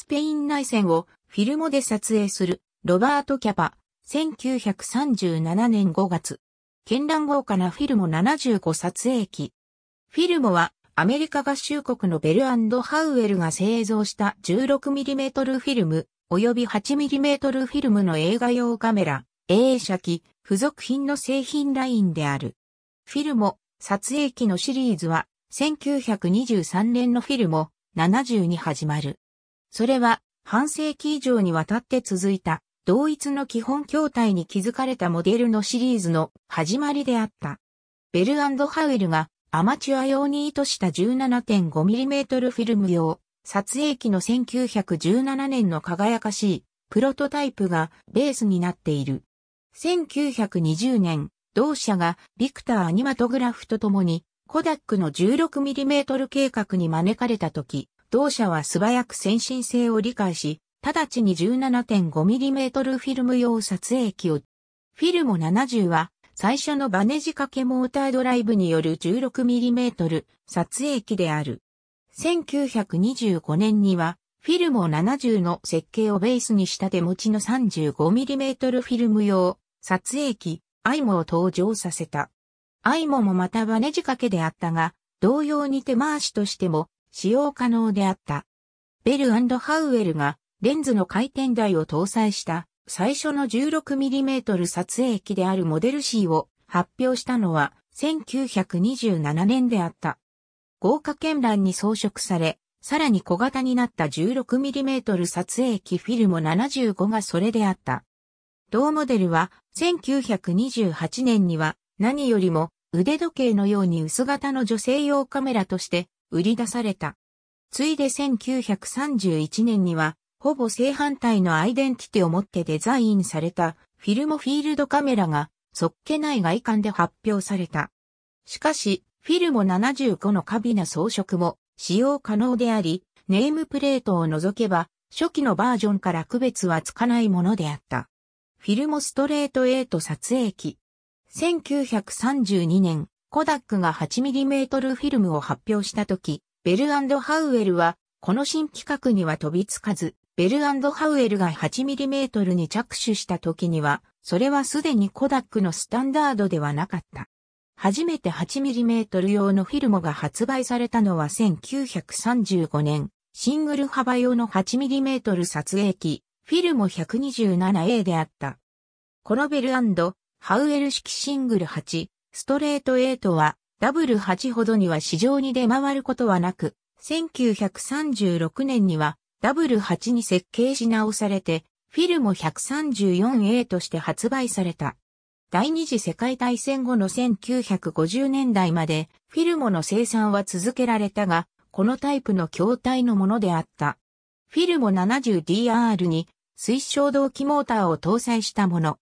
スペイン内戦をフィルモで撮影するロバート・キャパ、1937年5月。絢爛豪華なフィルム75撮影機。フィルモはアメリカ合衆国のベルハウエルが製造した 16mm フィルム及び 8mm フィルムの映画用カメラ、映写機、付属品の製品ラインである。フィルモ撮影機のシリーズは1923年のフィルム72始まる。それは半世紀以上にわたって続いた同一の基本筐体に築かれたモデルのシリーズの始まりであった。ベルハウエルがアマチュア用に意図した 17.5mm フィルム用撮影機の1917年の輝かしいプロトタイプがベースになっている。1920年、同社がビクターアニマトグラフと共にコダックの 16mm 計画に招かれた時、同社は素早く先進性を理解し、直ちに 17.5mm フィルム用撮影機を。フィルモ70は、最初のバネ仕掛けモータードライブによる 16mm 撮影機である。1925年には、フィルモ70の設計をベースにした手持ちの 35mm フィルム用撮影機、アイモを登場させた。アイモもまたバネ仕掛けであったが、同様に手回しとしても使用可能であった。ベルハウエルがレンズの回転台を搭載した最初の 16mm 撮影機であるモデル C を発表したのは1927年であった。豪華絢爛に装飾され、さらに小型になった 16mm 撮影機フィルム75がそれであった。同モデルは1928年には何よりも腕時計のように薄型の女性用カメラとして売り出された。ついで1931年には、ほぼ正反対のアイデンティティを持ってデザインされたフィルムフィールドカメラが、そっけない外観で発表された。しかし、フィルモ75のカビな装飾も使用可能であり、ネームプレートを除けば、初期のバージョンから区別はつかないものであった。フィルモストレート8撮影機。1932年、コダックが 8mm フィルムを発表した時、ベルハウエルは、この新規格には飛びつかず、ベルハウエルが 8mm に着手した時には、それはすでにコダックのスタンダードではなかった。初めて 8mm 用のフィルムが発売されたのは1935年、シングル幅用の 8mm 撮影機、フィルム 127A であった。このベルハウエル式シングル8、ストレート8は、ダブル8ほどには市場に出回ることはなく、1936年には、ダブル8に設計し直されて、フィルム 134A として発売された。第二次世界大戦後の1950年代までフィルモの生産は続けられたが、このタイプの筐体のものであった。フィルモ 70DR に水晶動機モーターを搭載したもの。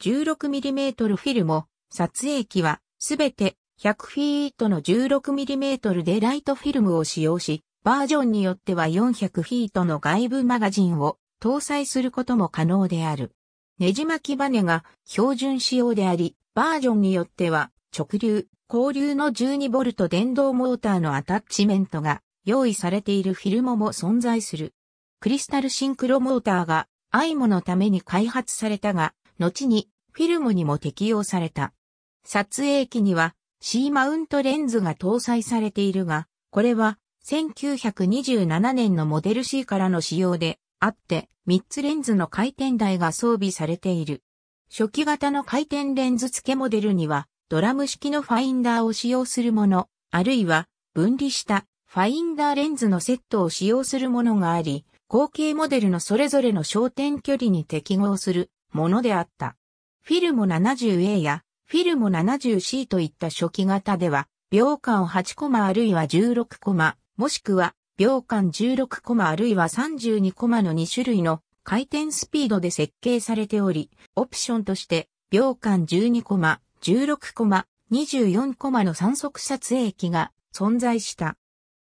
16mm フィルモ撮影機はすべて100フィートの 16mm でライトフィルムを使用し、バージョンによっては400フィートの外部マガジンを搭載することも可能である。ネジ巻きバネが標準仕様であり、バージョンによっては直流、交流の 12V 電動モーターのアタッチメントが用意されているフィルムも存在する。クリスタルシンクロモーターがア i m o のために開発されたが、後にフィルムにも適用された。撮影機には C マウントレンズが搭載されているが、これは1927年のモデル C からの仕様であって、3つレンズの回転台が装備されている。初期型の回転レンズ付けモデルには、ドラム式のファインダーを使用するもの、あるいは分離したファインダーレンズのセットを使用するものがあり、後継モデルのそれぞれの焦点距離に適合するものであった。フィルム 70A やフィルモ 70C といった初期型では、秒間8コマあるいは16コマ、もしくは秒間16コマあるいは32コマの2種類の回転スピードで設計されており、オプションとして秒間12コマ、16コマ、24コマの3速撮影機が存在した。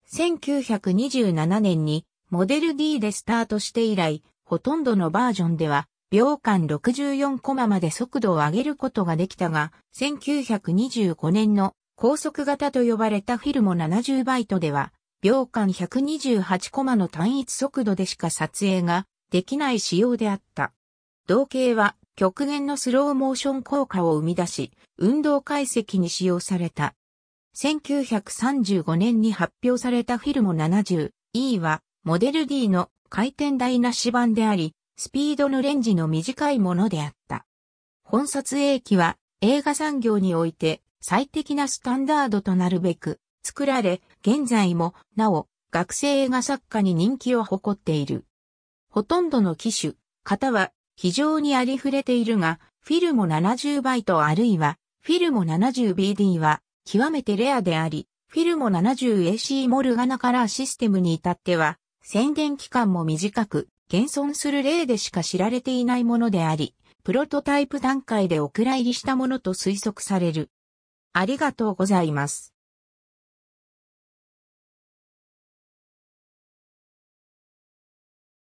1927年にモデル D でスタートして以来、ほとんどのバージョンでは秒間64コマまで速度を上げることができたが、1925年の高速型と呼ばれたフィルモ70バイトでは、秒間128コマの単一速度でしか撮影ができない仕様であった。同型は極限のスローモーション効果を生み出し、運動解析に使用された。1935年に発表されたフィルモ 70E は、モデル D の回転台なし版であり、スピードのレンジの短いものであった。本撮影機は映画産業において最適なスタンダードとなるべく作られ、現在もなお学生映画作家に人気を誇っている。ほとんどの機種、型は非常にありふれているが、フィルモ70バイトあるいはフィルモ 70BD は極めてレアであり、フィルモ 70AC モルガナカラーシステムに至っては宣伝期間も短く、現存する例でしか知られていないものであり、プロトタイプ段階でお蔵入りしたものと推測される。ありがとうございます。